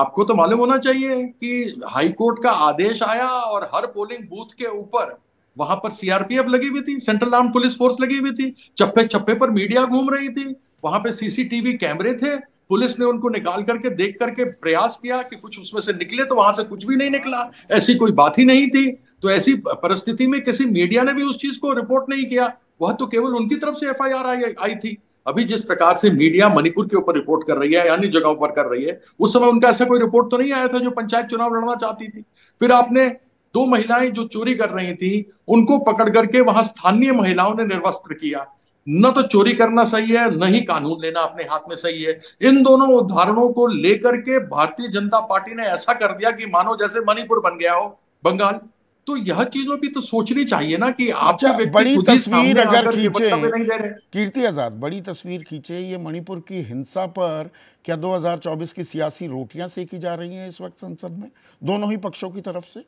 आपको तो मालूम होना चाहिए कि हाईकोर्ट का आदेश आया और हर पोलिंग बूथ के ऊपर वहां पर सीआरपीएफ लगी हुई थी सेंट्रल आर्म पुलिस फोर्स लगी हुई थी चप्पे चप्पे पर मीडिया घूम रही थी वहां पे सीसीटीवी कैमरे थे पुलिस ने उनको निकाल करके देख करके प्रयास किया कि कुछ उसमें से निकले तो वहां से कुछ भी नहीं निकला ऐसी कोई बात ही नहीं थी तो ऐसी परिस्थिति में किसी मीडिया ने भी उस चीज को रिपोर्ट नहीं किया वह तो केवल उनकी तरफ से एफ आई आई थी अभी जिस प्रकार से मीडिया मणिपुर के ऊपर रिपोर्ट कर रही है यानी जगहों पर कर रही है उस समय उनका ऐसा कोई रिपोर्ट तो नहीं आया था जो पंचायत चुनाव लड़ना चाहती थी फिर आपने दो महिलाएं जो चोरी कर रही थी उनको पकड़ करके वहां स्थानीय महिलाओं ने निर्वस्त्र किया न तो चोरी करना सही है न ही कानून लेना अपने हाथ में सही है इन दोनों उदाहरणों को लेकर के भारतीय जनता पार्टी ने ऐसा कर दिया कि मानो जैसे मणिपुर बन गया हो बंगाल तो यह चीजों भी तो सोचनी चाहिए ना कि आप अच्छा, बड़ी तस्वीर अगर खींचे कीर्ति आजाद बड़ी तस्वीर खींचे ये मणिपुर की हिंसा पर क्या 2024 की सियासी रोटियां सेकी जा रही हैं इस वक्त संसद में दोनों ही पक्षों की तरफ से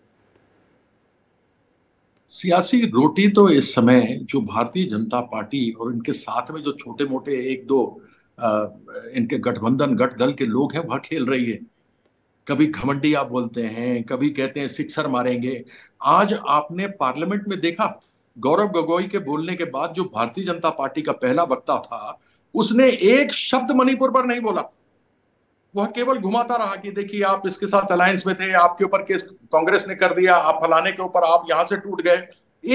सियासी रोटी तो इस समय जो भारतीय जनता पार्टी और इनके साथ में जो छोटे मोटे एक दो आ, इनके गठबंधन गठ दल के लोग हैं वह खेल रही है कभी घमंडी आप बोलते हैं कभी कहते हैं सिक्सर मारेंगे आज आपने पार्लियामेंट में देखा गौरव गगोई के बोलने के बाद जो भारतीय जनता पार्टी का पहला वक्ता था उसने एक शब्द मणिपुर पर नहीं बोला वह केवल घुमाता रहा कि देखिए आप इसके साथ अलायंस में थे आपके ऊपर केस कांग्रेस ने कर दिया आप फलाने के ऊपर आप यहां से टूट गए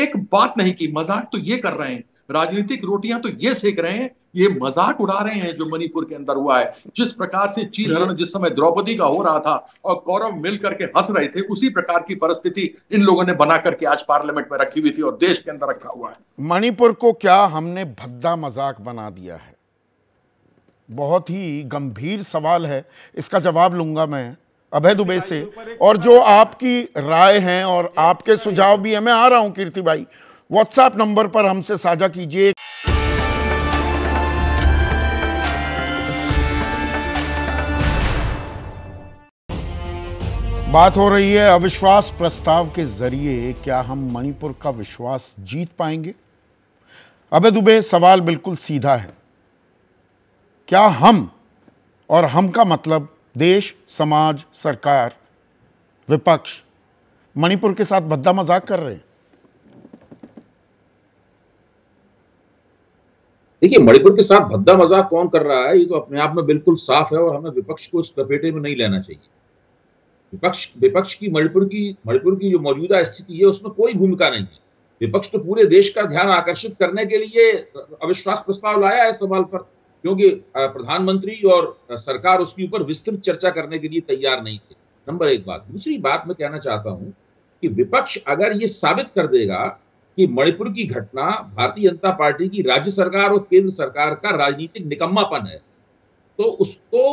एक बात नहीं की मजाक तो ये कर रहे हैं राजनीतिक रोटियां तो ये सेक रहे हैं ये मजाक उड़ा रहे हैं जो मणिपुर के अंदर हुआ है जिस प्रकार से चीन जिस समय द्रौपदी का हो रहा था और गौरव मिल करके हंस रहे थे उसी प्रकार की परिस्थिति इन लोगों ने बना करके आज पार्लियामेंट में रखी हुई थी और देश के अंदर रखा हुआ है मणिपुर को क्या हमने भद्दा मजाक बना दिया है बहुत ही गंभीर सवाल है इसका जवाब लूंगा मैं अभय दुबे से और जो आपकी राय है और आपके सुझाव भी है मैं आ रहा हूं कीर्ति भाई व्हाट्सएप नंबर पर हमसे साझा कीजिए बात हो रही है अविश्वास प्रस्ताव के जरिए क्या हम मणिपुर का विश्वास जीत पाएंगे अभय दुबे सवाल बिल्कुल सीधा है क्या हम और हम का मतलब देश समाज सरकार विपक्ष मणिपुर के साथ भद्दा मजाक कर रहे हैं देखिए मणिपुर के साथ भद्दा मजाक कौन कर रहा है ये तो अपने आप में बिल्कुल साफ है और हमें विपक्ष को इस लपेटे में नहीं लेना चाहिए विपक्ष विपक्ष की मणिपुर की मणिपुर की जो मौजूदा स्थिति है उसमें कोई भूमिका नहीं है विपक्ष तो पूरे देश का ध्यान आकर्षित करने के लिए अविश्वास प्रस्ताव लाया है सवाल पर क्योंकि प्रधानमंत्री और सरकार उसके ऊपर विस्तृत चर्चा करने के लिए तैयार नहीं थे नंबर एक बात दूसरी बात मैं कहना चाहता हूं कि विपक्ष अगर ये साबित कर देगा कि मणिपुर की घटना भारतीय जनता पार्टी की राज्य सरकार और केंद्र सरकार का राजनीतिक निकम्मापन है तो उसको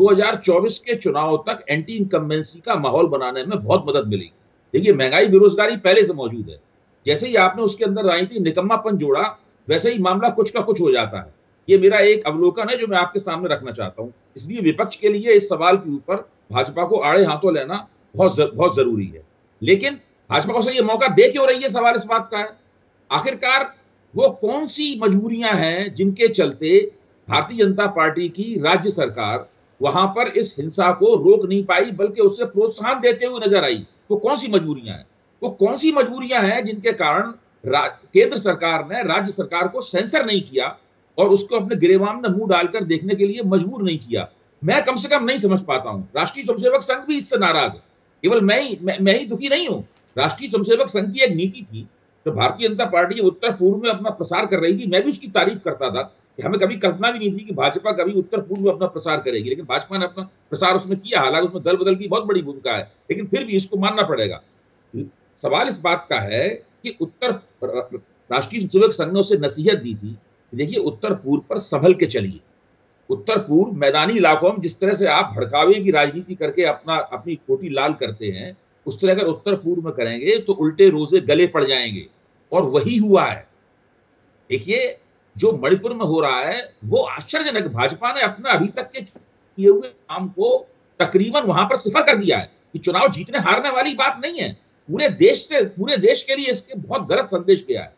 2024 के चुनाव तक एंटी इनकम्बेंसी का माहौल बनाने में बहुत मदद मिलेगी देखिए महंगाई बेरोजगारी पहले से मौजूद है जैसे ही आपने उसके अंदर राजनीतिक निकम्मापन जोड़ा वैसे ही मामला कुछ का कुछ हो जाता है ये मेरा एक अवलोकन है जो मैं आपके सामने रखना चाहता हूँ इसलिए विपक्ष के लिए इस सवाल के ऊपर भाजपा को आड़े हाथों लेना बहुत जर, बहुत जरूरी है लेकिन भाजपा को ये मौका दे क्यों रही है सवाल इस बात का है आखिरकार वो कौन सी मजबूरियां हैं जिनके चलते भारतीय जनता पार्टी की राज्य सरकार वहां पर इस हिंसा को रोक नहीं पाई बल्कि उससे प्रोत्साहन देते हुए नजर आई वो कौन सी मजबूरियां हैं वो कौन सी मजबूरियां हैं जिनके कारण केंद्र सरकार ने राज्य सरकार को सेंसर नहीं किया और उसको अपने गिरेवान में मुंह डालकर देखने के लिए मजबूर नहीं किया मैं कम से कम नहीं समझ पाता हूँ राष्ट्रीय स्वयंसेवक संघ भी इससे नाराज है केवल मैं ही मैं, मैं ही दुखी नहीं हूँ राष्ट्रीय स्वयंसेवक संघ की एक नीति थी तो भारतीय जनता पार्टी उत्तर पूर्व में अपना प्रसार कर रही थी मैं भी उसकी तारीफ करता था कि हमें कभी कल्पना भी नहीं थी कि भाजपा कभी उत्तर पूर्व में अपना प्रसार करेगी लेकिन भाजपा ने अपना प्रसार उसमें किया हालांकि उसमें दल बदल की बहुत बड़ी भूमिका है लेकिन फिर भी इसको मानना पड़ेगा सवाल इस बात का है कि उत्तर राष्ट्रीय स्वयंसेवक संघ ने उसे नसीहत दी थी देखिए उत्तर पूर्व पर संभल के चलिए उत्तर पूर्व मैदानी इलाकों में जिस तरह से आप भड़कावे की राजनीति करके अपना अपनी कोटी लाल करते हैं उस तरह अगर उत्तर पूर्व में करेंगे तो उल्टे रोजे गले पड़ जाएंगे और वही हुआ है देखिए जो मणिपुर में हो रहा है वो आश्चर्यजनक भाजपा ने अपना अभी तक के किए हुए काम को तकरीबन वहां पर सिफर कर दिया है कि चुनाव जीतने हारने वाली बात नहीं है पूरे देश से पूरे देश के लिए इसके बहुत गलत संदेश गया है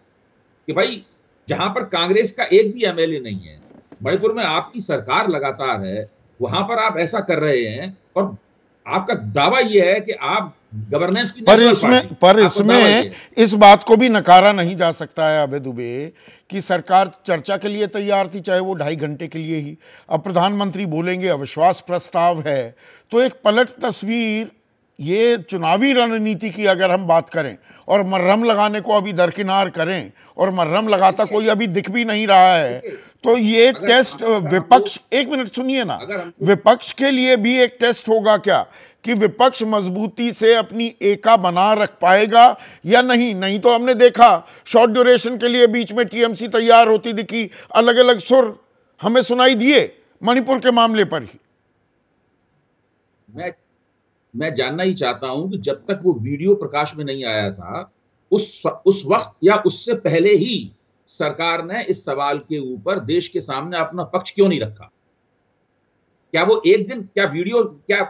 कि भाई जहां पर कांग्रेस का एक भी एमएलए नहीं है मणिपुर में आपकी सरकार लगातार है वहां पर आप ऐसा कर रहे हैं और आपका दावा यह है कि आप गवर्नेंस की पर इसमें पर इसमें इस बात को भी नकारा नहीं जा सकता है अबे दुबे कि सरकार चर्चा के लिए तैयार थी चाहे वो ढाई घंटे के लिए ही अब प्रधानमंत्री बोलेंगे अविश्वास प्रस्ताव है तो एक पलट तस्वीर ये चुनावी रणनीति की अगर हम बात करें और मर्रम लगाने को अभी दरकिनार करें और मर्रम लगाता कोई अभी दिख भी नहीं रहा है तो ये टेस्ट विपक्ष तो एक मिनट सुनिए ना विपक्ष के लिए भी एक टेस्ट होगा क्या कि विपक्ष मजबूती से अपनी एका बना रख पाएगा या नहीं नहीं तो हमने देखा शॉर्ट ड्यूरेशन के लिए बीच में टीएमसी तैयार होती दिखी अलग अलग सुर हमें सुनाई दिए मणिपुर के मामले पर ही मैं जानना ही चाहता हूं कि जब तक वो वीडियो प्रकाश में नहीं आया था उस उस वक्त या उससे पहले ही सरकार ने इस सवाल के ऊपर देश के सामने अपना पक्ष क्यों नहीं रखा क्या वो एक दिन क्या वीडियो क्या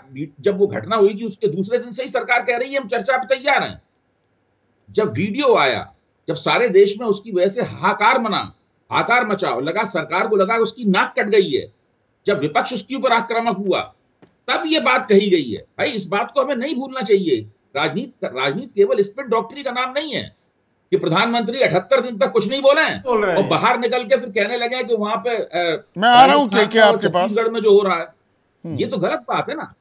जब वो घटना हुई थी उसके दूसरे दिन से ही सरकार कह रही है हम चर्चा पे तैयार हैं जब वीडियो आया जब सारे देश में उसकी वजह से हाकार मना हाकार मचा लगा सरकार को लगा उसकी नाक कट गई है जब विपक्ष उसके ऊपर आक्रामक हुआ तब ये बात कही गई है भाई इस बात को हमें नहीं भूलना चाहिए राजनीति राजनीति केवल इस डॉक्टरी का नाम नहीं है कि प्रधानमंत्री अठहत्तर दिन तक कुछ नहीं बोले हैं बोल और बाहर निकल के फिर कहने लगे कि वहां पे मैं आ रहा हूं के के आपके पास छत्तीसगढ़ में जो हो रहा है हम्म। ये तो गलत बात है ना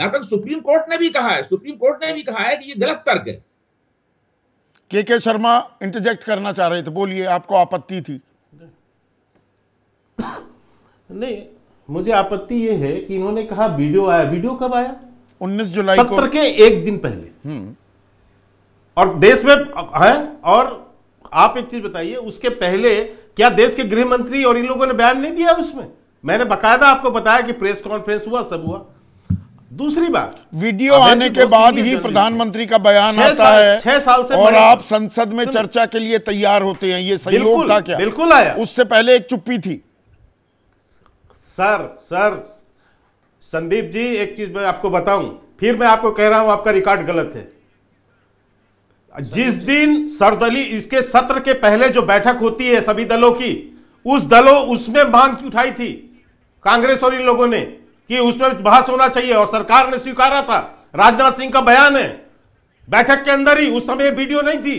यहाँ तक सुप्रीम कोर्ट ने भी कहा है सुप्रीम कोर्ट ने भी कहा है कि ये गलत तर्क है के के शर्मा इंटरजेक्ट करना चाह रहे थे बोलिए आपको आपत्ति थी नहीं मुझे आपत्ति ये है कि इन्होंने कहा वीडियो आया वीडियो कब आया 19 जुलाई सत्र के एक दिन पहले हम्म। और देश में है और आप एक चीज बताइए उसके पहले क्या देश के गृह मंत्री और इन लोगों ने बयान नहीं दिया उसमें मैंने बकायदा आपको बताया कि प्रेस कॉन्फ्रेंस हुआ सब हुआ दूसरी बात वीडियो आने के बाद ही प्रधानमंत्री का बयान आता है छह साल से और आप संसद में चर्चा के लिए तैयार होते हैं ये सहयोग था क्या बिल्कुल आया उससे पहले एक चुप्पी थी सर सर संदीप जी एक चीज मैं आपको बताऊं फिर मैं आपको कह रहा हूं आपका रिकॉर्ड गलत है जिस दिन सरदली इसके सत्र के पहले जो बैठक होती है सभी दलों की उस दलों उसमें मांग उठाई थी कांग्रेस और इन लोगों ने कि उसमें बहस होना चाहिए और सरकार ने स्वीकारा था राजनाथ सिंह का बयान है बैठक के अंदर ही उस समय वीडियो नहीं थी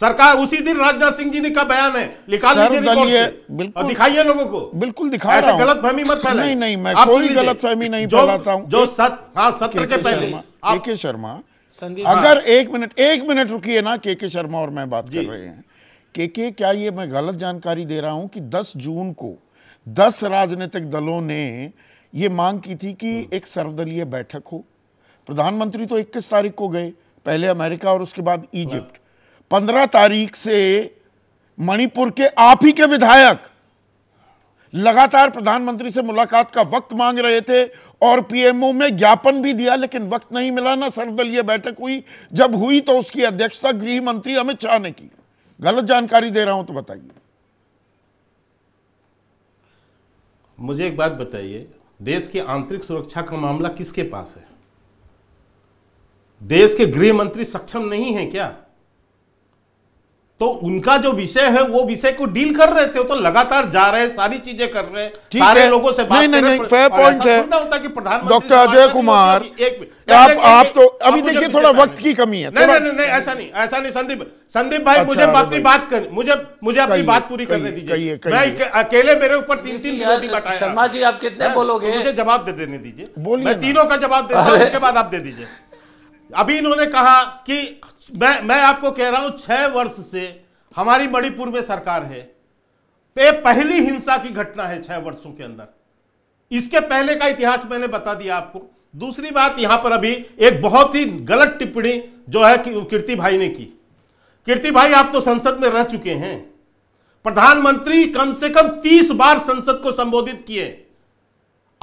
सरकार उसी दिन राजनाथ सिंह जी ने का बयान है लिखा दलीय बिल्कुल दिखाइए लोगों को बिल्कुल दिखा ऐसे गलत फहमी मत फैलाए नहीं नहीं मैं कोई गलत फहमी नहीं फैलाता हूँ जो सत हाँ सत्र के पहले के शर्मा हाँ। अगर एक मिनट एक मिनट रुकिए ना के के शर्मा और मैं बात कर रहे हैं के के क्या ये मैं गलत जानकारी दे रहा हूँ कि 10 जून को 10 राजनीतिक दलों ने ये मांग की थी कि हम्म। एक सर्वदलीय बैठक हो प्रधानमंत्री तो इक्कीस तारीख को गए पहले अमेरिका और उसके बाद इजिप्ट पंद्रह तारीख से मणिपुर के आप ही के विधायक लगातार प्रधानमंत्री से मुलाकात का वक्त मांग रहे थे और पीएमओ में ज्ञापन भी दिया लेकिन वक्त नहीं मिला ना सर्वदलीय बैठक हुई जब हुई तो उसकी अध्यक्षता गृह मंत्री अमित शाह ने की गलत जानकारी दे रहा हूं तो बताइए मुझे एक बात बताइए देश की आंतरिक सुरक्षा का मामला किसके पास है देश के गृह मंत्री सक्षम नहीं है क्या तो उनका जो विषय है वो विषय को डील कर रहे थे तो लगातार जा रहे हैं सारी चीजें कर रहे हैं सारे है, लोगों से बात नहीं नहीं, नहीं नहीं, पॉइंट है होता कि प्रधानमंत्री डॉक्टर अजय कुमार एक आप आप तो अभी देखिए थोड़ा वक्त की कमी है नहीं नहीं नहीं ऐसा नहीं ऐसा नहीं संदीप संदीप भाई अच्छा, मुझे अपनी बात कर मुझे मुझे अपनी बात पूरी करने दीजिए मैं अकेले मेरे ऊपर तीन तीन बताया शर्मा जी आप कितने बोलोगे तो मुझे जवाब दे देने दीजिए मैं तीनों का जवाब दे उसके बाद आप दे दीजिए अभी इन्होंने कहा कि मैं मैं आपको कह रहा हूं छह वर्ष से हमारी मणिपुर में सरकार है पे पहली हिंसा की घटना है छह वर्षों के अंदर इसके पहले का इतिहास मैंने बता दिया आपको दूसरी बात यहां पर अभी एक बहुत ही गलत टिप्पणी जो है कि कीर्ति भाई ने की कीर्ति भाई आप तो संसद में रह चुके हैं प्रधानमंत्री कम से कम तीस बार संसद को संबोधित किए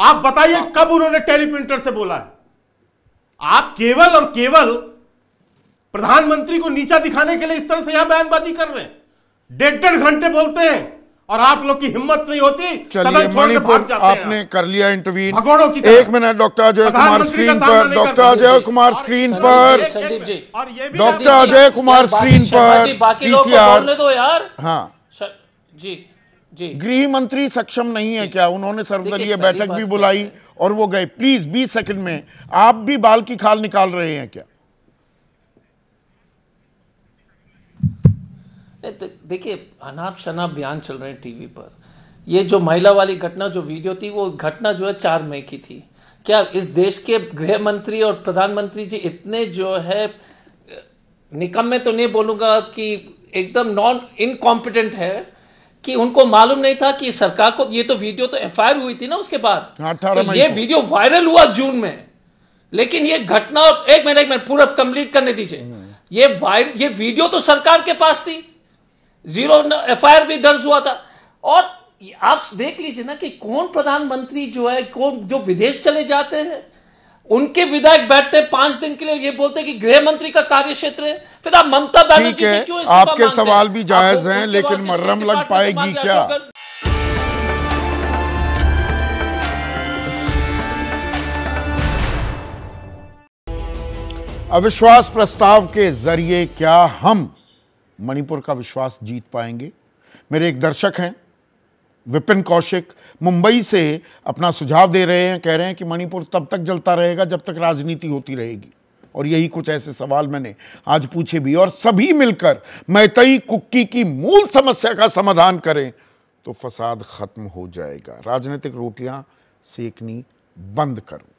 आप बताइए हाँ। कब उन्होंने टेलीप्रिंटर से बोला है आप केवल और केवल प्रधानमंत्री को नीचा दिखाने के लिए इस तरह से यहां बयानबाजी कर रहे हैं डेढ़ डेढ़ घंटे बोलते हैं और आप लोग की हिम्मत नहीं होती चलिए मणिपुर आपने कर लिया इंटरव्यू एक minute doctor Ajay Kumar screen पर डॉक्टर अजय कुमार स्क्रीन पर डॉक्टर अजय कुमार स्क्रीन पर पीसीआर यार हाँ जी जी गृह मंत्री सक्षम नहीं है क्या उन्होंने सर्वदलीय बैठक भी बुलाई और वो गए प्लीज बीस सेकंड में आप भी बाल की खाल निकाल रहे हैं क्या तो देखिए अनाप शनाप बयान चल रहे हैं टीवी पर ये जो महिला वाली घटना जो वीडियो थी वो घटना जो है चार मई की थी क्या इस देश के गृह मंत्री और प्रधानमंत्री जी इतने जो है निकम में तो नहीं बोलूँगा कि एकदम नॉन इनकॉम्पिटेंट है कि उनको मालूम नहीं था कि सरकार को ये तो वीडियो तो एफ हुई थी ना उसके बाद हाँ, तो ये वीडियो वायरल हुआ जून में लेकिन ये घटना एक मिनट एक मिनट पूरा कंप्लीट करने दीजिए हम्म। ये वायर ये वीडियो तो सरकार के पास थी जीरो एफ भी दर्ज हुआ था और आप देख लीजिए ना कि कौन प्रधानमंत्री जो है कौन जो विदेश चले जाते हैं उनके विधायक बैठते पांच दिन के लिए ये बोलते हैं कि गृह मंत्री का कार्य क्षेत्र है फिर आप ममता बनर्जी क्यों आपके सवाल भी जायज हैं लेकिन मर्रम लग पाएगी क्या अविश्वास प्रस्ताव के जरिए क्या हम मणिपुर का विश्वास जीत पाएंगे मेरे एक दर्शक हैं विपिन कौशिक मुंबई से अपना सुझाव दे रहे हैं कह रहे हैं कि मणिपुर तब तक जलता रहेगा जब तक राजनीति होती रहेगी और यही कुछ ऐसे सवाल मैंने आज पूछे भी और सभी मिलकर मैतई कुक्की की मूल समस्या का समाधान करें तो फसाद खत्म हो जाएगा राजनीतिक रोटियां सेकनी बंद करो